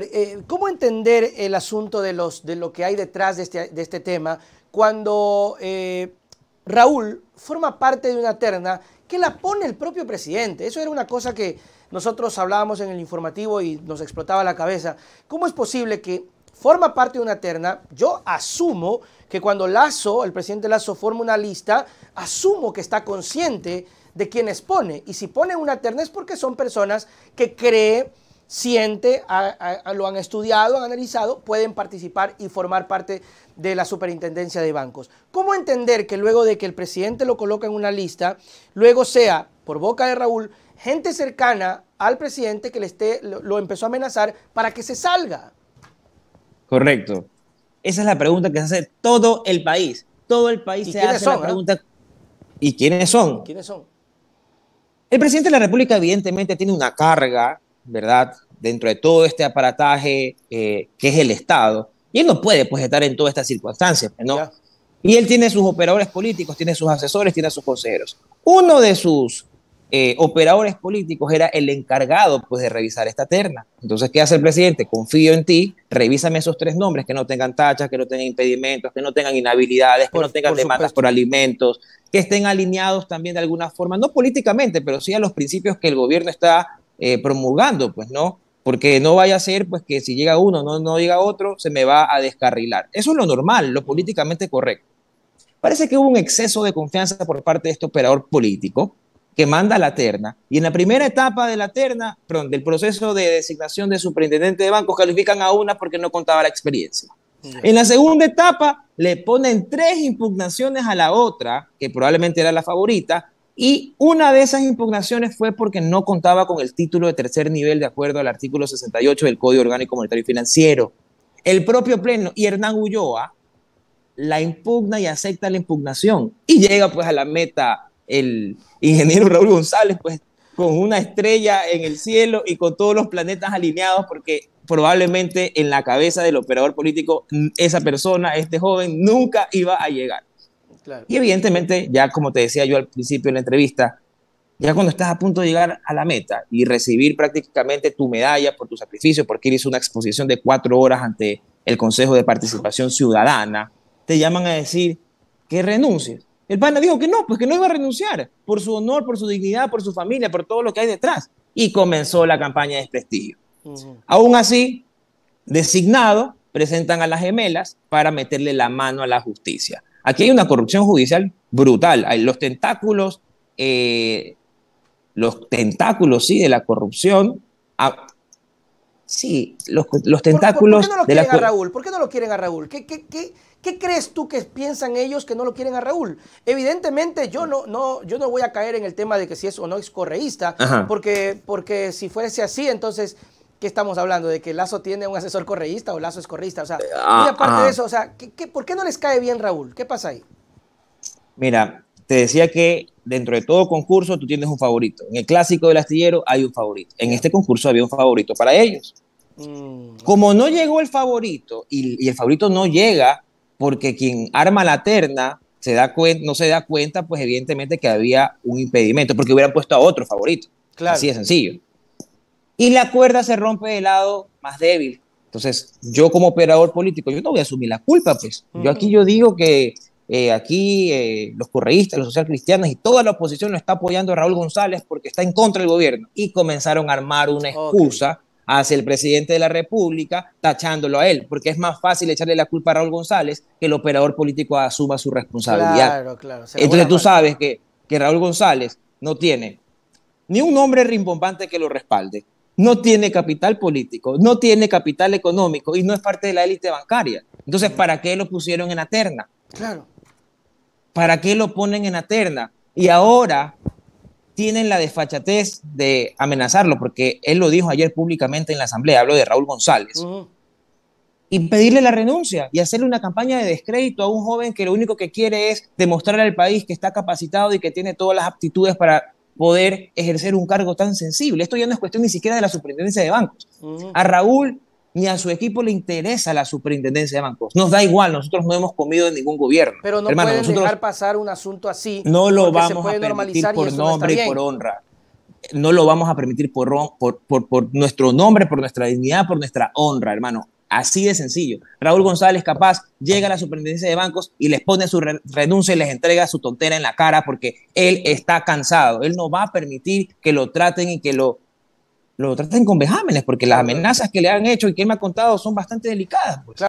Eh, ¿cómo entender el asunto de, lo que hay detrás de este, este tema cuando eh, Raúl forma parte de una terna que la pone el propio presidente? Eso era una cosa que nosotros hablábamos en el informativo y nos explotaba la cabeza. ¿Cómo es posible que forma parte de una terna? Yo asumo que cuando Lazo, el presidente Lazo, forma una lista, asumo que está consciente de quienes pone. Y si pone una terna es porque son personas que cree siente, lo han estudiado, han analizado, pueden participar y formar parte de la superintendencia de bancos. ¿Cómo entender que luego de que el presidente lo coloca en una lista, luego sea, por boca de Raúl, gente cercana al presidente que le esté, lo, empezó a amenazar para que se salga? Correcto. Esa es la pregunta que se hace todo el país. Todo el país se hace la ah? pregunta. ¿Y quiénes son? ¿Quiénes son? El presidente de la República evidentemente tiene una carga ¿verdad? Dentro de todo este aparataje eh, que es el Estado. Y él no puede pues estar en todas estas circunstancias, pues, Y él tiene sus operadores políticos, tiene sus asesores, tiene sus consejeros. Uno de sus eh, operadores políticos era el encargado pues de revisar esta terna. Entonces, ¿qué hace el presidente? Confío en ti, revísame esos tres nombres que no tengan tachas, que no tengan impedimentos, que no tengan inhabilidades, que no tengan demandas por alimentos, que estén alineados también de alguna forma, no políticamente, pero sí a los principios que el gobierno está eh, promulgando, pues, ¿no? Porque no vaya a ser, pues, que si llega uno, no, no llega otro, se me va a descarrilar. Eso es lo normal, lo políticamente correcto. Parece que hubo un exceso de confianza por parte de este operador político que manda la terna. Y en la primera etapa de la terna, perdón, del proceso de designación de superintendente de bancos, califican a una porque no contaba la experiencia. En la segunda etapa le ponen tres impugnaciones a la otra, que probablemente era la favorita, y una de esas impugnaciones fue porque no contaba con el título de tercer nivel de acuerdo al artículo 68 del Código Orgánico Monetario y Financiero. El propio Pleno y Hernán Ulloa la impugna y acepta la impugnación. Y llega pues a la meta el ingeniero Raúl González, pues con una estrella en el cielo y con todos los planetas alineados, porque probablemente en la cabeza del operador político mm, esa persona, este joven, nunca iba a llegar. Y evidentemente, ya como te decía yo al principio de la entrevista, ya cuando estás a punto de llegar a la meta y recibir prácticamente tu medalla por tu sacrificio, porque él hizo una exposición de cuatro horas ante el Consejo de Participación Ciudadana, te llaman a decir que renuncies. El pana dijo que no, pues que no iba a renunciar por su honor, por su dignidad, por su familia, por todo lo que hay detrás. Y comenzó la campaña de desprestigio. Aún así, designado, presentan a las gemelas para meterle la mano a la justicia. Aquí hay una corrupción judicial brutal. Los tentáculos, eh, los tentáculos, sí, de la corrupción. Ah, sí, los, tentáculos. ¿Por, qué no lo de quieren a Raúl? ¿Por qué no lo quieren a Raúl? ¿Qué, crees tú que piensan ellos que no lo quieren a Raúl? Evidentemente, yo no, no, yo no voy a caer en el tema de que si es o no es correísta, porque, porque si fuese así, entonces ¿qué estamos hablando? ¿De que Lazo tiene un asesor correísta o Lazo es correísta? O sea, eh, aparte ah, de ah. eso, o sea, por qué no les cae bien Raúl? ¿Qué pasa ahí? Mira, te decía que dentro de todo concurso tú tienes un favorito. En el clásico del astillero hay un favorito. En este concurso había un favorito para ellos. Mm, Como no llegó el favorito y, el favorito no llega porque quien arma la terna se da no se da cuenta, pues evidentemente que había un impedimento porque hubieran puesto a otro favorito. Así de sencillo y la cuerda se rompe del lado más débil. Entonces, yo como operador político, yo no voy a asumir la culpa, pues. Yo aquí yo digo que eh, aquí eh, los correístas, los socialcristianos y toda la oposición lo está apoyando a Raúl González porque está en contra del gobierno. Y comenzaron a armar una excusa hacia el presidente de la República tachándolo a él, porque es más fácil echarle la culpa a Raúl González que el operador político asuma su responsabilidad. Entonces tú sabes que, que Raúl González no tiene ni un nombre rimbombante que lo respalde, no tiene capital político, no tiene capital económico y no es parte de la élite bancaria. Entonces, ¿para qué lo pusieron en la Claro. ¿Para qué lo ponen en la Y ahora tienen la desfachatez de amenazarlo, porque él lo dijo ayer públicamente en la asamblea, hablo de Raúl González, y pedirle la renuncia y hacerle una campaña de descrédito a un joven que lo único que quiere es demostrar al país que está capacitado y que tiene todas las aptitudes para poder ejercer un cargo tan sensible. Esto ya no es cuestión ni siquiera de la superintendencia de bancos. Mm. A Raúl ni a su equipo le interesa la superintendencia de bancos. Nos da igual, nosotros no hemos comido en ningún gobierno. Pero no podemos pueden dejar pasar un asunto así. No lo vamos a permitir por nombre y por honra. No lo vamos a permitir por, por, por nuestro nombre, por nuestra dignidad, por nuestra honra, hermano. Así de sencillo. Raúl González, capaz, llega a la superintendencia de bancos y les pone su renuncia y les entrega su tontera en la cara porque él está cansado. Él no va a permitir que lo traten y que lo, lo traten con vejámenes porque las amenazas que le han hecho y que él me ha contado son bastante delicadas. Pues.